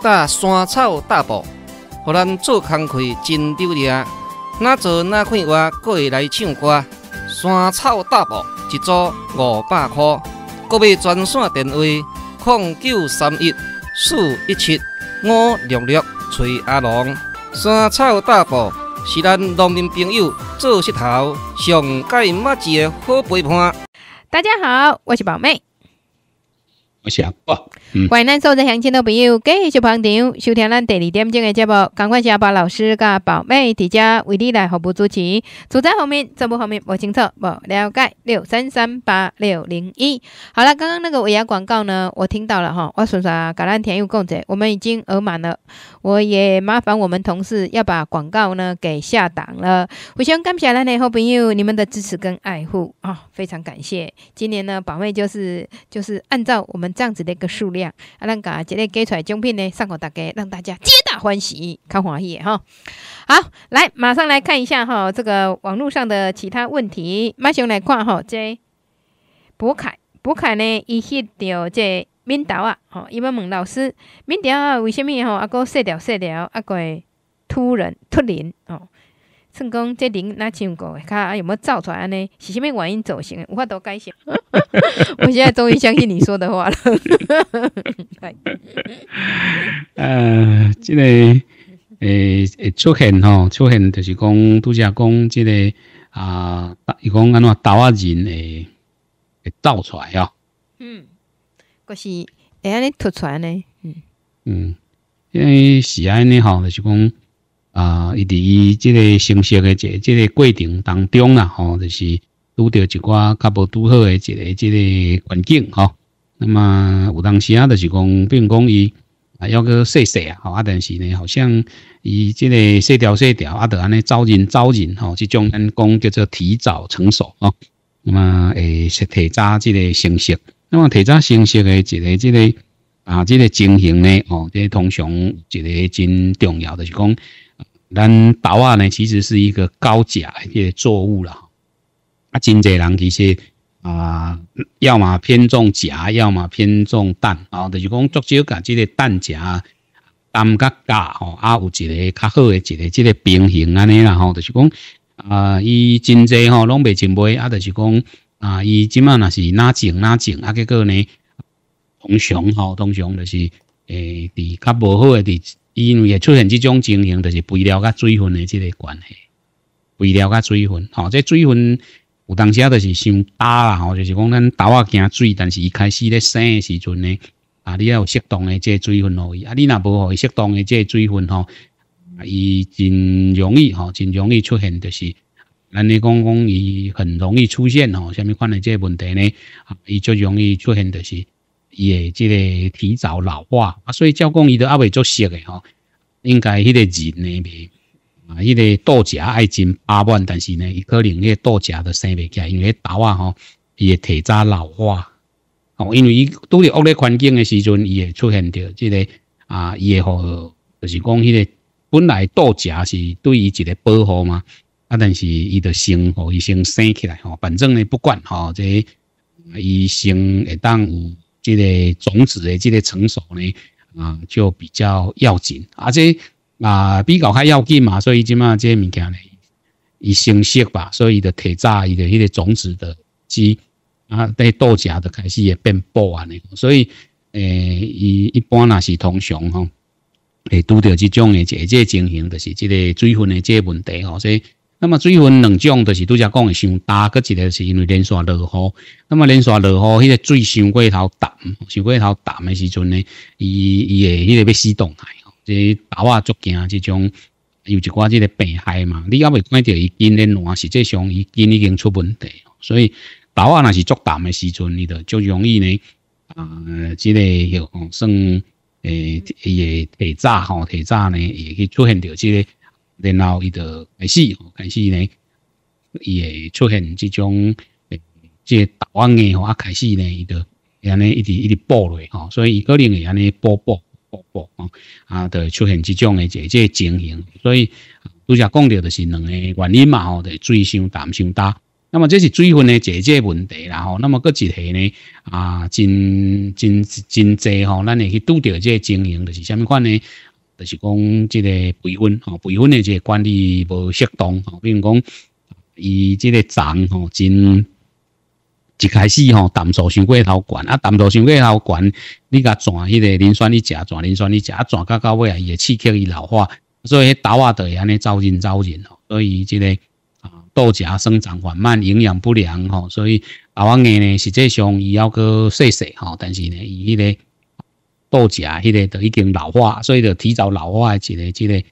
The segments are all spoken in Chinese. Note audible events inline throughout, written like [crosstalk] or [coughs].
搭山草大埔，互咱做工课真丢脸。哪做哪快活，搁会来唱歌。山草大埔一组五百块，各位专线电话：零九三一四一七五六六，崔阿龙。山草大埔是咱农民朋友做石头上盖麦子的好陪伴。大家好，我是宝妹。好，欢迎收听相亲的朋友继续捧场，收听咱第二点正的节目。赶快下播老师加宝妹，大家为你来毫不支持。坐在后面，这部后面我清楚，我了解六三三八六零一。好了，刚刚那个尾牙广告呢，我听到了哈，我说说，搞咱天又共者，我们已经额满了，我也麻烦我们同事要把广告呢给下档了。非常感谢咱的好朋友，你们的支持跟爱护啊，非常感谢。今年呢，宝妹就是就是按照我们。这样子的一个数量，啊，咱个这个给出来奖品呢，送给大家让大家皆大欢喜，看欢喜哈。好，来马上来看一下哈，这个网络上的其他问题，马上来看哈。这博凯，博凯呢，伊系到这面条啊，吼，伊要问老师，面条啊，为什么吼，啊，哥说掉说掉阿个突然突然哦。算讲这灵哪唱功？看有没有造出来呢？是什物原因造成的？我度改写。[laughs] 我现在终于相信你说的话了。[laughs] 呃，这个诶诶出现哦，出现就是讲，都只讲这个啊，伊讲安怎岛啊人诶造出来哦。嗯，可是会安尼突出来呢？嗯嗯，因为西安尼吼，就是讲。啊，伊伫伊即个成熟诶即即个过程当中啦，吼，就是拄着一寡较无拄好诶一个即个环境，吼。那么有当时啊，就是讲，比如讲伊啊要个细细啊，吼，啊但是呢，好像伊即个细条细条，啊，得安尼招人招人，吼，即种讲叫做提早成熟哦。那么诶，提早即个成熟，那么提早成熟诶一个即个啊，即个情形呢，吼，即通常一个真重要，就是讲。咱豆啊呢，其实是一个高钾一些作物啦。啊，真济人其实啊，要么偏重钾，要么偏重氮哦。就是讲，足少甲即个氮钾、氮甲钾吼，啊有一个较好的一个即个平衡安尼啦。吼，就是讲啊，伊真侪吼拢袂真买啊，就是讲啊，伊即满若是哪种哪种啊？结果呢，通常吼，通常就是诶，伫较无好诶，伫。因为出现这种情形，就是肥料甲水分的这个关系，肥料甲水分，吼，这水分有当啊，就是先干啦，吼，就是讲咱豆啊惊水，但是一开始咧生的时阵呢，啊，你要有适当的这水分哦，啊，你若无哦，适当的这水分吼，啊，伊真容易吼，真容易出现，就是，咱你讲讲伊很容易出现吼，什么款的这问题呢？啊，伊就容易出现，就是。伊也即个提早老化啊，所以照讲，伊都阿未作熟诶吼，应该迄个人内未啊，迄个豆荚爱进八瓣，但是呢，伊可能迄豆荚都生未起，因为豆啊吼，伊会提早老化，哦，因为伊拄伫恶劣环境诶时阵，伊会出现着即个啊，伊会，就是讲迄个本来豆荚是对于一个保护嘛，啊，但是伊都生吼，伊生生起来吼，反正呢不管哈，这伊生会当有。这个种子的这个成熟呢，啊，就比较要紧，而且啊比较较要紧嘛，所以即嘛这物件呢，伊成熟吧，所以的提早伊的迄个种子的，即啊，那豆荚的开始也变薄啊，那个，所以诶，一一般那是通常吼，会拄到这种的这这情形，就是这个水分的这问题吼，所以。那么水分冷降，就是拄则讲的伤大，搁一个是因为连续落雨。那么连续落雨，迄个水伤过头淡，伤过头淡的时阵呢，伊伊会迄个要死冻害，即岛啊、竹足惊这种，有一寡这个病害嘛。你阿未看到伊今年烂，实际上伊筋已经出问题，所以岛啊若是作淡的时阵，伊就就容易呢，啊，即个有算诶也提早吼，提早呢，会去出现到即个。然后伊就开始，开始呢，伊会出现这种，诶，即大网诶吼啊，开始呢，伊就安尼一直一直爆落吼，所以伊可能会安尼爆爆爆爆吼，啊，就出现这种个即个情形。所以拄则讲到就是两个原因嘛吼，就水伤、淡伤大。那么这是水分个即个问题，然后那么个一个呢啊，真真真济吼，咱会去拄即这经营著是虾米款呢？就是讲，这个培分哈，培分的这个管理无适当，比如讲，伊这个长吼，真一开始吼淡素相过头悬，啊，淡素相过头悬，你甲转迄个磷酸哩食，转磷酸哩食，啊，转到到尾来会刺激伊老化，所以迄豆倒下会安尼走人走人哦，所以这个啊豆荚生长缓慢，营养不良哈，所以豆硬呢实际上伊要个细细吼，但是呢伊迄个。豆荚迄个都已经老化，所以就提早老化，一个、一个、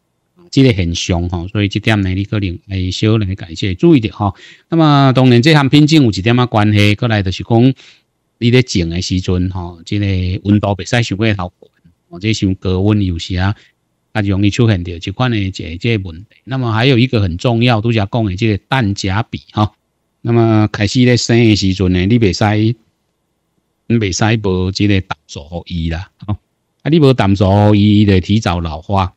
一个很凶吼，所以这点呢，你可能小来感谢注意点吼。那么当然，这项品种有一点啊关系，过来就是讲你咧种的时阵吼，这个温度别使伤过头滚，或者伤高温有时啊，啊容易出现着这款的这这问题。那么还有一个很重要，都才讲的这个氮钾比哈。那么开始咧生的时阵呢，你别使。你未使无即个毒素伊啦，吼、啊！你无毒素伊，伊来提早老化。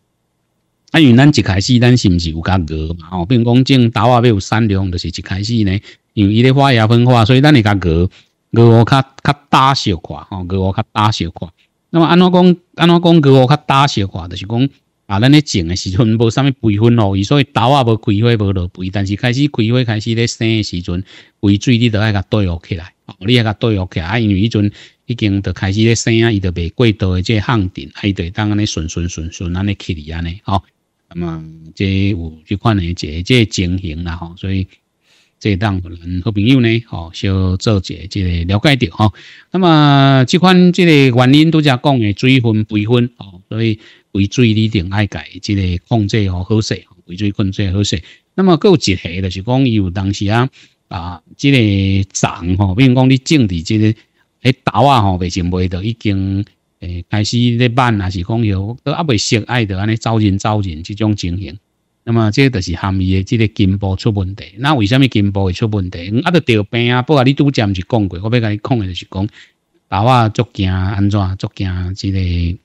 啊，因为咱一开始，咱是毋是有隔嘛？吼、哦，并讲种豆啊，要有善良，就是一开始呢，因为伊咧发芽分化，所以咱咧隔隔，我较较大小块，哦，隔我较大小块。那么安怎讲？安怎讲？隔我较大小块，就是讲啊，咱咧种诶时阵无啥物培分咯，所以豆啊无开花无落肥，但是开始开花开始咧生诶时阵，肥水你着爱甲堆落起来。你也甲对来，啊因为迄阵已经就开始咧生啊，伊就袂过多的这旱顶，伊就当安尼顺顺顺顺安尼起哩安尼吼。那么这有即款呢，这即情形啦吼，所以即当可能好朋友呢吼，小做即个了解着吼。那么即款即个原因都只讲诶，水分、肥分吼，所以肥水你定爱解即个控制好好势吼，肥水控制好势。那么够一下就是讲有当时啊。啊，即个长吼，比如讲你种伫即个迄豆啊吼，未想未到已经诶开始咧慢啊，是讲有都阿袂熟，爱着安尼招人招人即种情形。那么这个就是含义的，这个根部出问题。那为什么根部会出问题？啊，都着病啊，不过你拄则毋是讲过，我要甲你讲的就是讲豆啊作惊安怎？作惊即个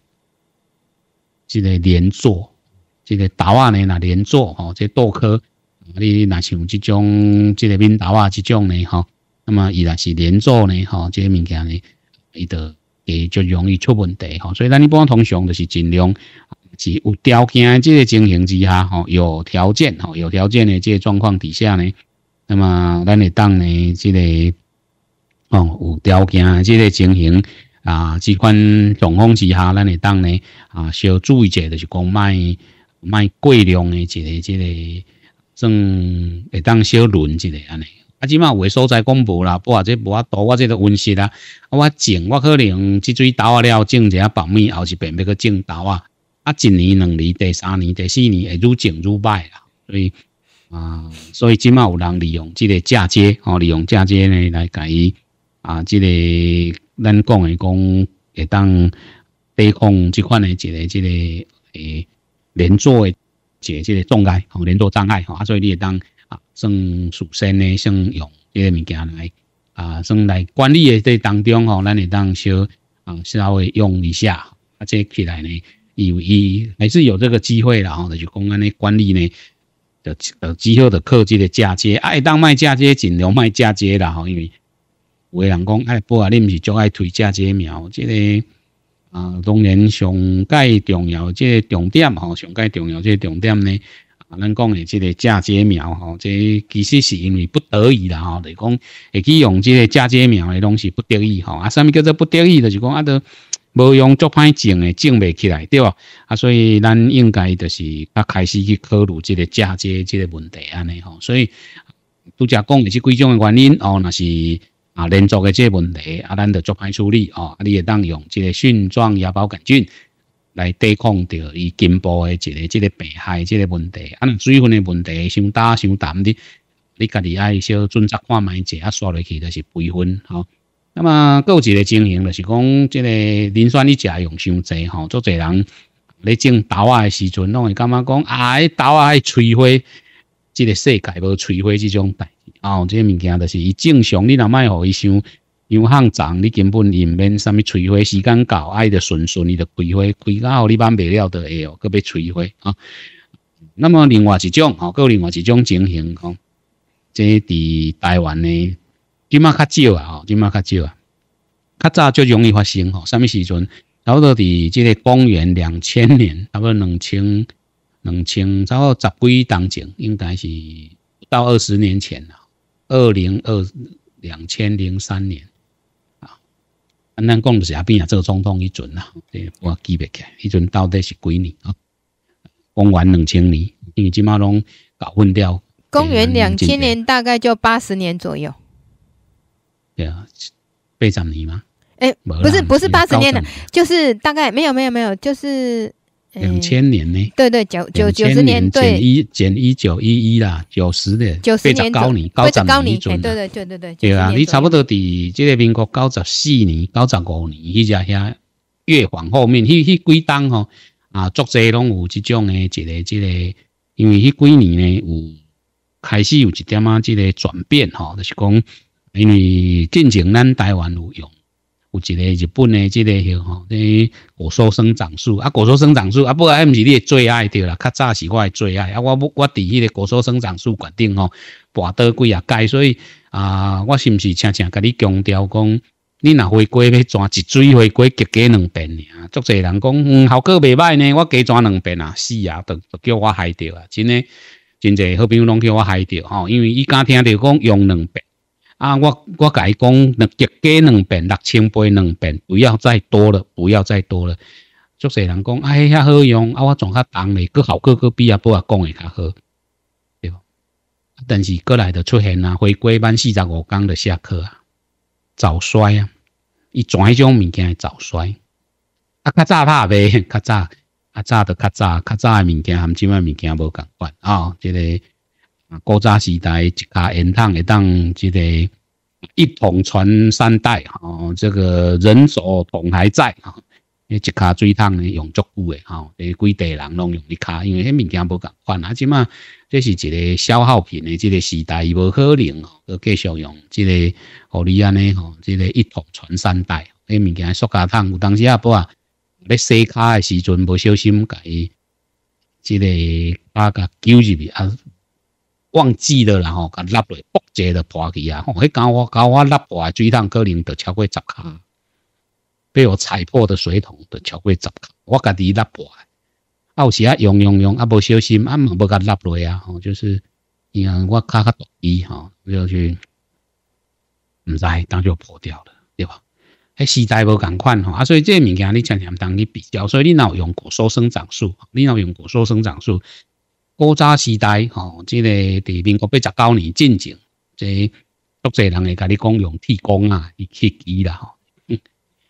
即个连作、即个豆啊呢啦连作吼，这多壳。你是像这种、这个面头啊，这种呢，哈，那么伊若是连做呢，哈，这些物件呢，伊著会就容易出问题，哈。所以，咱一般通常就是尽量，是有条件这个情形之下，哈，有条件，哈，有条件的这个状况底下呢，那么咱会当呢，这个，哦，有条件这个情形啊，即款状况之下，咱会当呢，啊，小注意者就是讲卖卖贵量的一个这个。算会当小轮一下安尼，啊，即满有诶所在公布啦，不啊，即无啊多，我即个温室啊，啊，我种我可能即水倒了，种一下百米，后是变要去种稻啊，啊，一年、两年、第三年、第四年会愈种愈歹啦，所以啊，所以即满有人利用即个嫁接，哦，利用嫁接呢来改，啊，即个咱讲诶讲会当抵抗即款诶一个即个诶连坐诶。即个障碍吼，连作障碍吼，啊，所以你当啊，算属性的先用这个物件来啊，算来管理的这当中吼，咱会当稍啊，稍微用一下，啊，即起来呢，有伊还是有这个机会啦吼，那就讲安尼管理呢，就呃，之后的科技的嫁接，爱当卖嫁接，尽量卖嫁接啦吼，因为有的人讲爱不啊，你唔是做爱推嫁接苗，即个。啊，当然上届重要这重点吼，上届重要这重点呢，啊，咱讲的这个嫁接苗吼，这其实是因为不得已啦吼，是讲，会去用这个嫁接苗的东西不得已吼，啊，什么叫做不得已就是讲啊，都无用足歹种的种未起来，对吧？啊，所以咱应该就是较开始去考虑这个嫁接这个问题安尼吼，所以都只讲的是几种的原因哦，那是。啊，连续的这问题，啊，咱就作排处理哦。啊，你也当用这个菌状芽孢杆菌来对抗掉伊根部的一个、这个病害、这个问题。啊，若水分的问题，伤大伤淡的，你家己爱小准则看买者啊，刷落去就是肥分吼。那么，佫有一个情形，就是讲，即个磷酸你食用伤侪吼，做侪人咧种豆啊的时阵，拢会感觉讲啊？豆啊爱催花。即个世界无催毁即种代志，哦，即个物件就是伊正常，你若卖互伊想。有夯长，你根本毋免啥物催花，时间够，爱的顺顺，伊就开花，开到后你办肥了，得会哦，佫要催花啊。那么另外一种吼，哦，佫另外一种情形哦，即伫台湾呢，即麦较少啊，哦，即麦较少啊，较早最容易发生吼，啥物时阵？差不多伫即个公元两千年，差不多两千两千，不多十几当前，应该是到二十年前了，二零二两千零三年啊。安咱讲的是阿扁啊，这个总统一准啦，我记不得，以准到底是几年啊？公元两千年，因为金嘛拢搞混掉。公元两千年大概就八十年左右。对啊，八十年吗？哎，不是，不是八十年的，就是大概没有，没有，没有，就是。两千年呢？对对，九九九十年减一减一九一一啦，九十的，非常高年，高涨年，对对对对对对。啊，你差不多伫即个民国九十四年、九十五年，迄只遐越皇后面，迄迄几当吼啊，作者拢有即种诶，一个即个，因为迄几年呢，有开始有一点啊，即个转变吼，就是讲，因为进前咱台湾有用。有一个日本的，这个吼，等个果树生长树啊，果树生长树啊，不过还不是你的最爱对啦，较早是我的最爱啊。我我伫迄个果树生长树决定吼，跋倒几啊改，所以啊，我是不是常常甲你强调讲，你若花归要抓一水花归，结果两遍。啊，足侪人讲，嗯，效果未歹呢，我加抓两遍啊，死啊，都都叫我害着啊，真诶，真侪好朋友拢叫我害着吼，因为伊敢听着讲用两遍。啊，我我改讲，能结加两遍，六千杯两遍，不要再多了，不要再多了。就是人讲，哎，遐好用，啊，我总较重咧，个好个个比啊，阿啊，讲会较好，对不？但是过来就出现啊，回归班四十五天的下课啊，早衰啊，伊转一种物件早衰，啊，较早拍呗，[laughs] 较早，啊，早的较早，较早的物件，含即今物物件无共款啊，这个。古早时代，一卡烟筒会当即个一统传三代哈，这个人手桶还在哈，一卡水桶咧用足久的哈，规地人拢用一卡，因为迄物件无共款啊。即嘛，这是一个消耗品的即个时代，伊无可能哦，要继续用即个互你安尼吼，即个一统传三代，迄物件塑胶桶有当时啊不啊，咧洗骹诶时阵无小心，甲伊即个啊甲丢入去啊。忘记了，然后甲拉布，爆折的破去啊！我讲我讲我拉布啊，追一可能得超过十卡。被我踩破的水桶得超过十卡，我家己拉布啊。有时啊用用用啊，无小心啊，嘛不干拉布啊，就是你看我卡卡大伊哈，就去毋知，当就破掉了，对吧？时代无共款吼，啊，所以这物件你常常当去比较，所以你有用果蔬生长素，你有用果蔬生长素。古早时代，吼，即个地民国八十九年进前，即多侪人会跟你讲用铁公啊，去机啦，吼。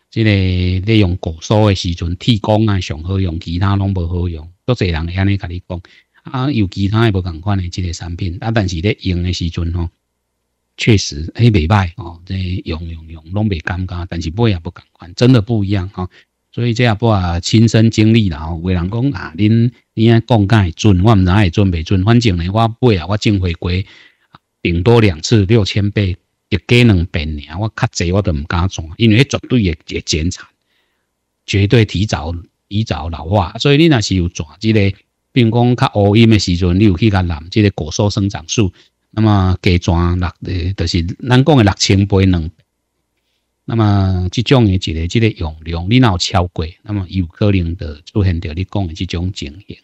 即个咧用古书的时阵，铁公啊上好用，其他拢不好用。多侪人安尼跟你讲，啊，有其他的不同款的即个产品，啊，但是咧用的时阵，吼，确实嘿未歹哦，即用用用拢未尴尬，但是买也不敢款，真的不一样，吼。所以这也不啊亲身经历了，为人讲啊，恁你啊讲会准，我毋知会准袂准。反正呢，我买啊，我种回归顶多两次六千倍，一加两遍尔，我较济我都毋敢种，因为绝对会会减产，绝对提早提早老化。所以你若是有转之个，并讲较乌阴诶时阵，你有去甲染这个果树生长素。那么加转六，呃，就是咱讲诶六千倍两。那么这种的一个这个用量你那超过，那么有可能的出现着你讲的这种情形。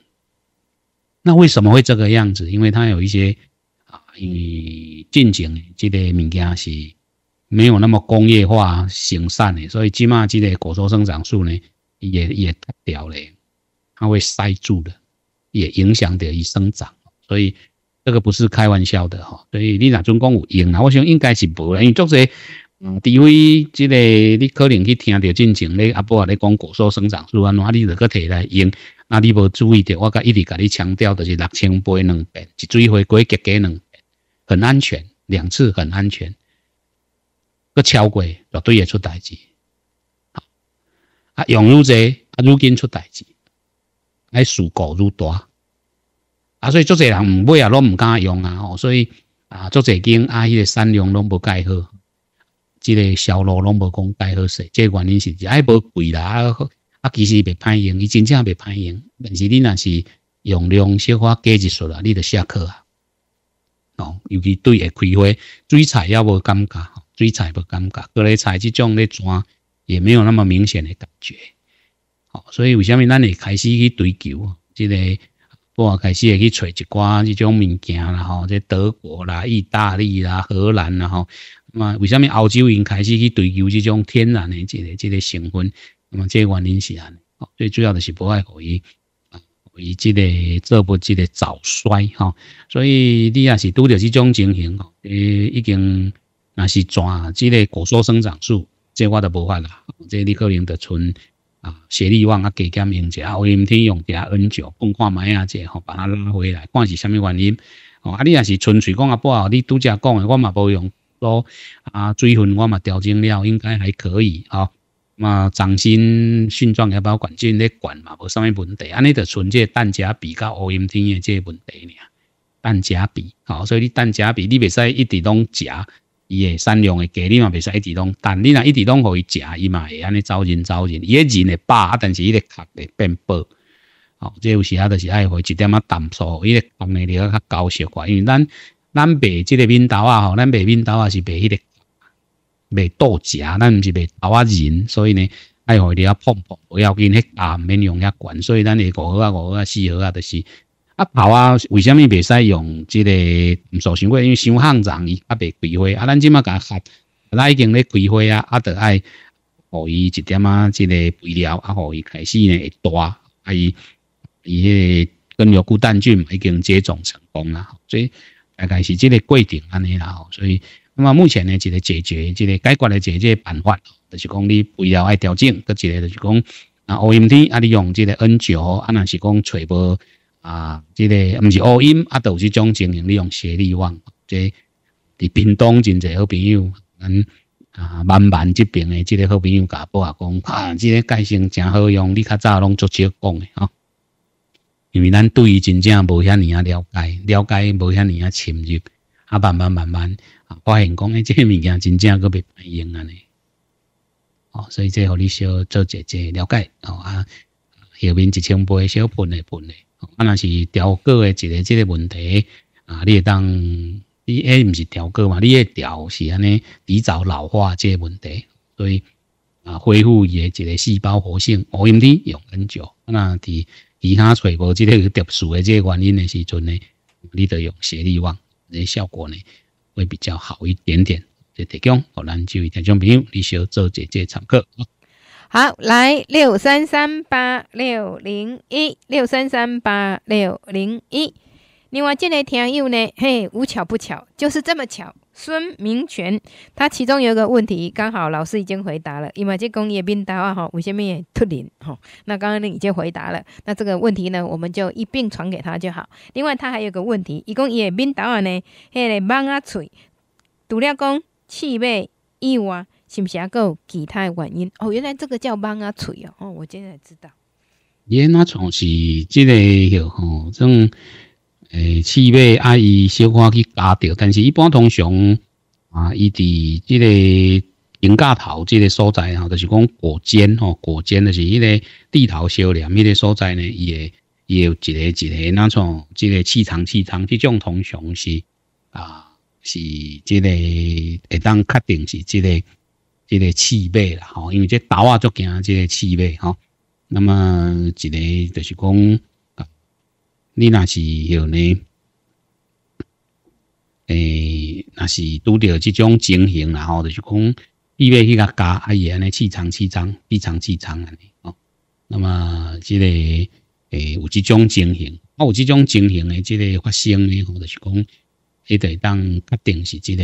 那为什么会这个样子？因为它有一些啊，因为近景，这个物件是没有那么工业化行善的，所以起码这个果树生长素呢，也也掉了，它会塞住的，也影响着伊生长，所以这个不是开玩笑的哈。所以你那种共有用啊，我想应该是无，因为做者。除非这个，你可能去听到进前咧，阿婆咧讲果树生长素啊，怎，你就够摕来用？那你无注意着，我甲一直跟你强调的是六千倍两倍，一水花过结加两倍，很安全，两次很安全。个超过绝对会出大事。啊，用愈这啊，愈紧出代志，啊，事故愈大。啊，所以足侪人唔买啊，拢唔敢用啊。所以啊，做这经啊，迄个产量拢无改好。即个销路拢无讲介好势，即个原因是是爱无贵啦，啊啊其实袂歹用，伊真正袂歹用，但是你若是用量小或加一束啦，你就下克啊。哦，尤其对会开花，水菜也无感觉，哈，追采无感觉，各来菜即种咧抓也没有那么明显的感觉，好，所以为虾米咱会开始去追求，即个，我开始会去找一寡即种物件啦，吼，即德国啦、意大利啦、荷兰啦，吼。啊，为什么澳洲人开始去追求这种天然的这个这个成分？那啊，这个原因是啊，最主要的是不爱可以啊，为这个做不这个早衰哈。所以你也是拄着这种情形，呃，已经那是抓这个果蔬生长素，这我都无法啦。这你可能得存啊，血力旺啊，加减用一下，我今天用一下 N 九，不看咩啊这，吼，把它拉回来，看是啥物原因哦。啊，你也是纯粹讲啊，不好，你都只讲的，我嘛无用。说啊，水分我嘛调整了，应该还可以啊。嘛，掌心性状也包管住在管嘛，无啥物问题。安尼就存这蛋价比较乌阴天的这问题尔。蛋价比好，所以你蛋价比你袂使一直拢食伊的三两的鸡，你嘛袂使一直拢。但你若一直拢可以食，伊嘛会安尼走人走人。伊个人会饱啊，但是伊个壳会变薄。好，即有时啊，就是爱会一点啊淡素，伊个观念了较较搞笑寡，因为咱。咱卖这个面刀啊，吼，咱卖面刀啊是卖迄个卖豆脚，咱唔是卖豆啊人，所以呢，爱互伊定碰碰，不要紧，迄啊免用遐管，所以咱的五号啊、五号啊、四号啊都是啊跑啊，为什么袂使用这个唔熟伤过？因为伤行长，伊啊袂开花。啊，咱即今甲合，那已经咧开花啊，啊得爱，互伊一点啊，这个肥料啊，互伊开始呢会大，啊伊伊跟有孤单菌已经接种成功啦，所以。大概是这个规定安尼然后，所以，那么目前呢，一个解决、一个解决的个办法，就是讲你背后爱调整，搁一个就是讲啊，OEMT 啊，你用这个 N9，啊，那是讲揣无啊，这个不是 OEM，啊，都是种经营，利用协力网，这伫屏东真侪好朋友，咱啊，万万这边的这个好朋友甲我讲，啊，这个改片真好用，你较早拢足少讲的啊。因为咱对于真正无遐尼啊了解，了解无遐尼啊深入，啊慢慢慢慢啊发现讲诶，即个物件真正阁袂歹用安尼。哦，所以即互你小做一即了解哦啊，后面一千杯小分诶分诶，啊那是调过诶一个即个问题啊，你当你诶毋是调过嘛？你调是安尼提早老化即个问题，所以啊恢复伊一个细胞活性，我用你用很久，那伫。其他揣无即个特殊的即个原因的时阵呢，你得用斜力网，你效果呢会比较好一点点。就供江，我南位听众朋友，你小做这节参考。好，来六三三八六零一，六三三八六零一。另外进来听友呢，嘿，无巧不巧，就是这么巧。孙明权，他其中有一个问题，刚好老师已经回答了。因为这工业兵刀啊，吼，有些面突脸，吼，那刚刚呢已经回答了。那这个问题呢，我们就一并传给他就好。另外他还有个问题，共也兵刀啊呢，嘿，弯啊嘴，除了讲气味意外，是不是还有其他原因？哦，原来这个叫弯啊嘴哦，哦，我今天知道。原来从是这个有吼，这种。诶，气味啊，伊小可去加掉，但是一般通常啊，伊伫即个顶家头即个所在吼，就是讲果尖吼，果尖就是迄个地头小林，迄个所在呢，伊会也有一个一个那种即个气场，气场即种通常是啊，是即个会当确定是即个即个气味啦吼，因为即倒啊足惊即个气味吼，那么一个就是讲。你若是迄呢？诶，若是拄着即种情形，然后就是讲，因去甲个家伊安尼气长气长，鼻长气长尼哦，那么即个诶，有即种情形，啊，有即种情形诶，即个发生呢，吼，就是讲，迄个当决定是即个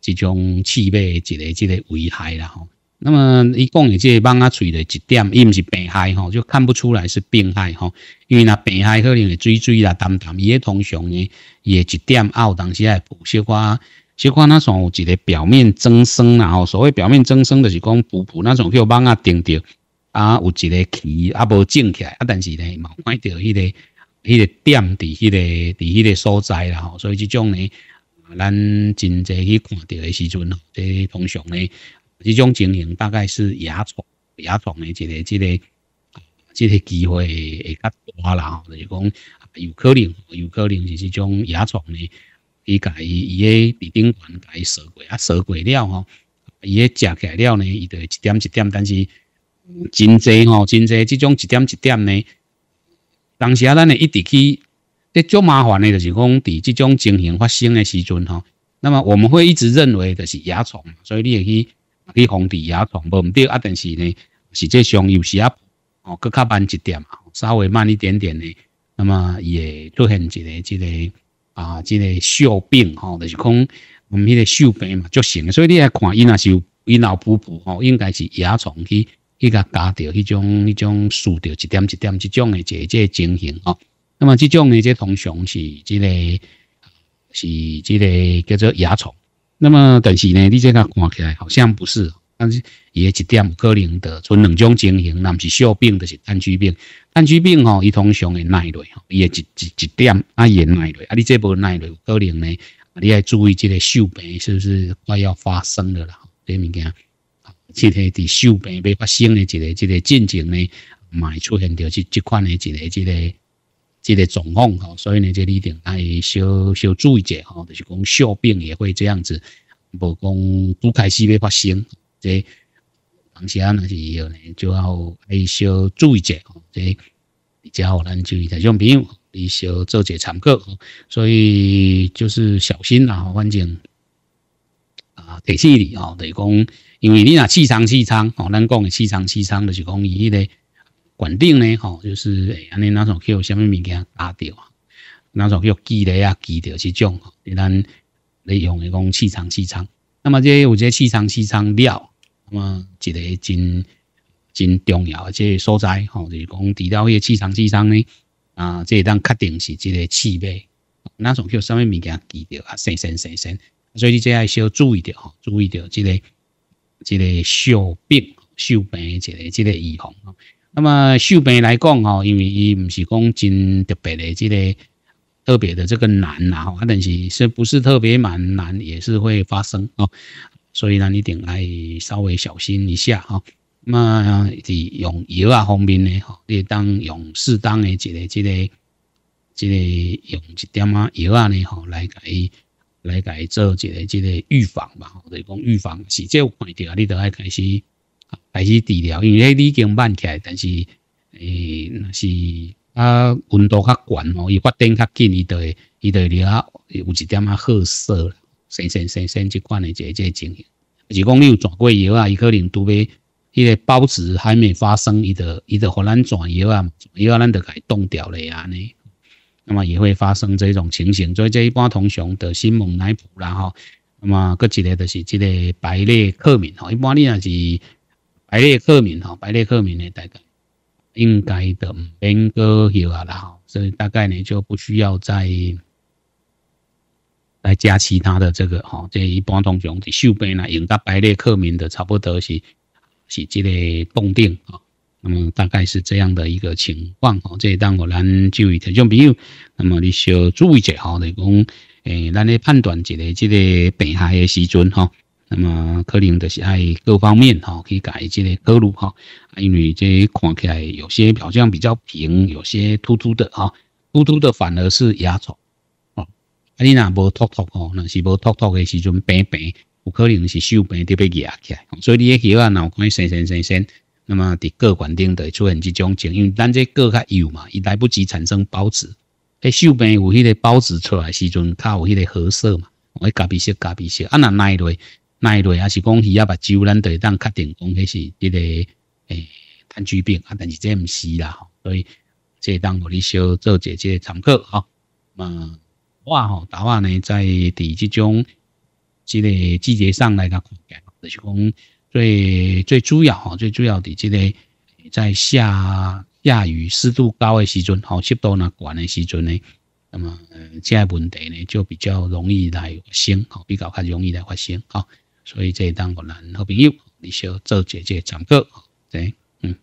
这种气味即个即个危害啦，吼。那么一共呢，这蚊啊，垂了一点，伊毋是病害吼，就看不出来是病害吼。因为那病害可能系水水啦、淡淡，伊个通常呢也一点凹，当时也补小寡，小寡那像有一个表面增生啦。吼。所谓表面增生，就是讲补补那种叫蚊啊叮着啊，有一个起啊，无肿起来啊，但是呢，冇看到迄个迄个点伫迄个伫迄个所在啦。吼，所以这种呢，咱真侪去看到的时阵吼，这通常呢。这种情形大概是蚜虫、蚜虫的一个、一个、这个机会会较大啦，就是讲有可能、有可能是这种蚜虫呢，伊改伊个鼻顶端伊蛇过啊，蛇过了吼，伊个嫁改了呢，伊就一点一点，但是真侪吼，真侪这种一点一点呢，当时咱呢一直去，最麻烦的就是讲在这种情形发生的时候吼，那么我们会一直认为就是蚜虫，所以你也去。去防治牙虫，无毋对啊，但是呢，实际上有时啊，哦，搁较慢一点稍微慢一点点呢，那么也出现一个、一个啊、一个锈病，吼，就是讲我们迄个锈病嘛，就成。所以你来看，伊若是有伊老婆吼，应该是牙虫去，去甲加着迄种、迄种输掉一点、一点、即种的这这情形啊。那么即种呢，这通常是这个，是这个叫做牙虫。那么但是呢，你这个看起来好像不是，但是也一点可能的，分两种情形，那不是小病，就是炭曲病。炭曲病哦，伊通常会耐累，也一一点啊也耐累。啊，你这不耐累，可能呢，你爱注意这个锈病是不是快要发生了啦？这物件，这个伫锈病要发生的这个这个进程呢，买出现着这这款的这个这个。即个状况吼，所以呢，即里一定爱小小注意者吼，就是讲小病也会这样子，无讲拄开始要发生，即平时啊，那是要呢就要爱小注意者吼，即一家伙咱就是像朋友，你小做些参考，吼，所以就是小心啦，反正啊，得注意吼，是讲，因为你若气长气长吼，咱讲气长气长，就是讲伊迄个。管定呢，吼，就是哎，你拿上去有啥物物件打掉啊？拿上叫记得啊，记得是种吼，咱利用的讲气场气场。那么这，有觉得气场气场料，那么一个真真重要，而且所在吼，就是讲除了迄个气场气场呢，啊，这当确定是这个气味，拿上叫有啥物物件记得啊？神神神神，所以你这要小注意点吼，注意点这个这个小病小病，这个这个预防。那么秀病来讲吼，因为伊唔是讲真特别的，这个特别的这个难呐，啊，但是是不是特别蛮难也是会发生哦，所以呢，你顶爱稍微小心一下哈。那在用药啊方面呢，吼，你当用适当的这个、这个、这个用一点啊药啊呢，吼，来改来改做一个、这个预防吧，吼，来讲预防是只要看啊，你都爱开始。开始治疗，因为你已经慢起来，但是，诶，是啊，温度较悬哦，伊发展较紧，伊就伊就了有一点啊褐色生生生生即款的即即情形。就讲你有转过药啊，伊可能拄要，迄个包子还没发生，伊就伊就互咱转药啊，油咱就该冻掉了呀呢。那么也会发生这种情形，所以这一般通常得新蒙奶普然后，那么搁一个就是即个白内克敏吼，一般你若是。白列克明哈，白列克明呢大概应该的唔变个效啊啦所以大概呢就不需要再再加其他的这个哈，这一般通常的手边啦，用到白列克明的差不多是是这个冻定哈，那么大概是这样的一个情况哈。这当我咱注意，就比如，那么你需要注意一下哈，来讲诶，咱咧判断一个这个病害的时阵哈。那么可能就是爱各方面哈，可以改这类刻度哈，因为这看起来有些好像比较平，有些凸凸的哈，凸凸的反而是牙错哦。你若无凸凸哦，若是无凸凸的时阵平平，有可能是手边特别压起来，所以你个牙脑看伸伸伸伸，那么伫个冠顶的出现这种症，因为咱这个较幼嘛，伊来不及产生包子，诶，手边有迄个包子出来时阵，较有迄个褐色嘛，我咖啡色咖啡色，啊那耐落。那类还是讲鱼啊，睭，咱人会当确定讲迄是一个诶，炭疽病啊，但是这毋是啦，所以这当我咧少做姐些常客吼。嗯，我吼，头啊呢，在伫即种即个季节上来讲，就是讲最最主要吼，最主要的即个在下下雨、湿度高诶时阵，吼湿度若悬诶时阵呢，那么即个问题呢，就比较容易来发生，吼比较较容易来发生，吼。所以这一档我难，好边有你需要做姐姐唱歌，对，嗯，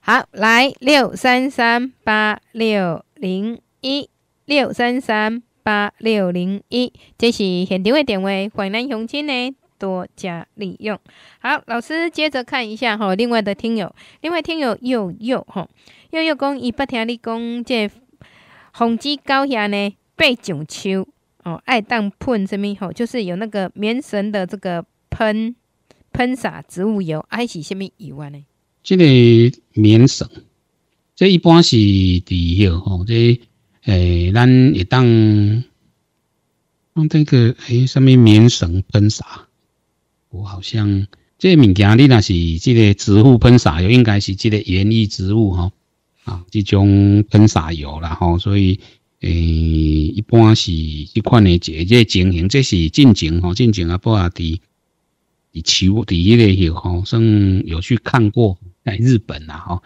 好，来六三三八六零一六三三八六零一，这是现场的电话，欢迎雄亲呢多加利用。好，老师接着看一下哈，另外的听友，另外听友又又哈，又又讲一百天你讲这红机高压呢被种修哦，爱当喷什么吼，就是有那个棉绳的这个。喷喷洒植物油，爱是虾米油啊？呢，这个棉绳，这一般是滴油吼。这诶，咱会当用这个诶，虾米棉绳喷洒。我好像这物件，你那是这个植物喷洒油，应该是这个园艺植物吼啊，这种喷洒油啦吼。所以诶，一般是这款的，一个情形，这是进前吼，进前啊，不啊，滴。伫树第一个有吼，算有去看过在日本啦吼，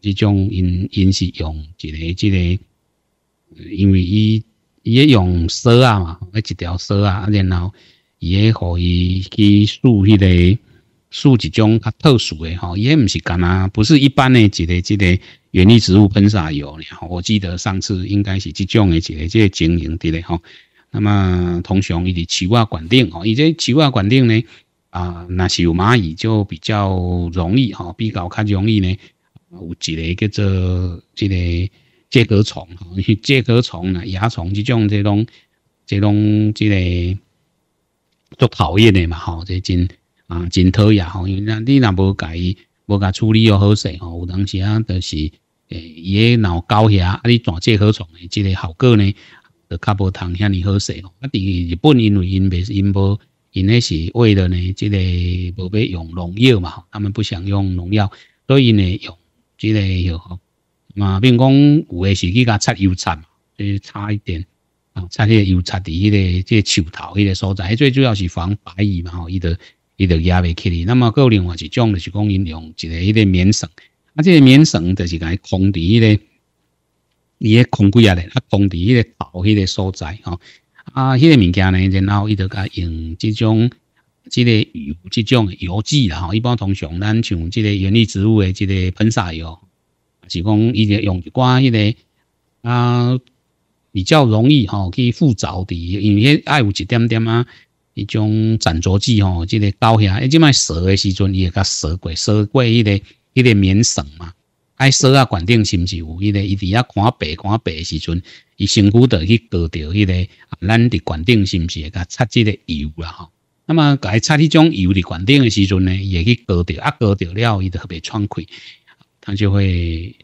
即种因因是用一个即个，因为伊伊用蛇啊嘛，一条蛇啊，然后伊咧互伊去树迄个树一种较特殊诶吼，伊、也毋是干啊，不是一般诶一个即个原艺植物喷洒油呢吼。我记得上次应该是即种诶一个即个经营伫咧吼。那么通常伊伫树啊管顶吼，伊即树啊管顶呢？啊，那有蚂蚁就比较容易哈，比较较容易呢。有一个叫做这个介壳虫介壳虫啦蚜虫这种这种这种这个都讨厌的嘛吼、这真啊真讨厌吼，因为你若无改无甲处理又好势吼，有当时啊就是诶若有狗下，啊你抓介壳虫的即个效果呢就较无通遐尼好势。啊，伫日本因为因未因无。因咧是为了呢，即个无必用农药嘛，他们不想用农药，所以呢用即个有嘛。比如讲有的是去甲插油擦嘛，诶差一点啊，插迄个油擦伫迄个即个树头迄个所在。最主要是防白蚁嘛，吼伊得伊得压未起哩。那么够另外一种的是讲用一个迄个棉绳，啊即个棉绳就是讲空地迄个，伊个空贵下来，啊空地迄个头迄个所在哈。啊，迄个物件呢，然后伊就甲用即种、即个油、即种油脂啦吼。一般通常咱像即个园艺植物的即个喷洒油，是讲伊个用一寡迄个啊，比较容易吼去附着的，因为迄爱有一点点啊一种粘着剂吼。即个到遐一即卖蛇的时阵，伊会甲蛇过，蛇鬼，伊个伊个免省嘛。爱说啊观点是毋是有迄个伊伫遐赶白赶白诶时阵伊身躯着去搞着迄个啊，咱伫观点是毋是会甲擦即个油啊吼那么该擦迄种油伫观点诶时阵呢伊会去搞着啊搞着了伊著特别喘气他就会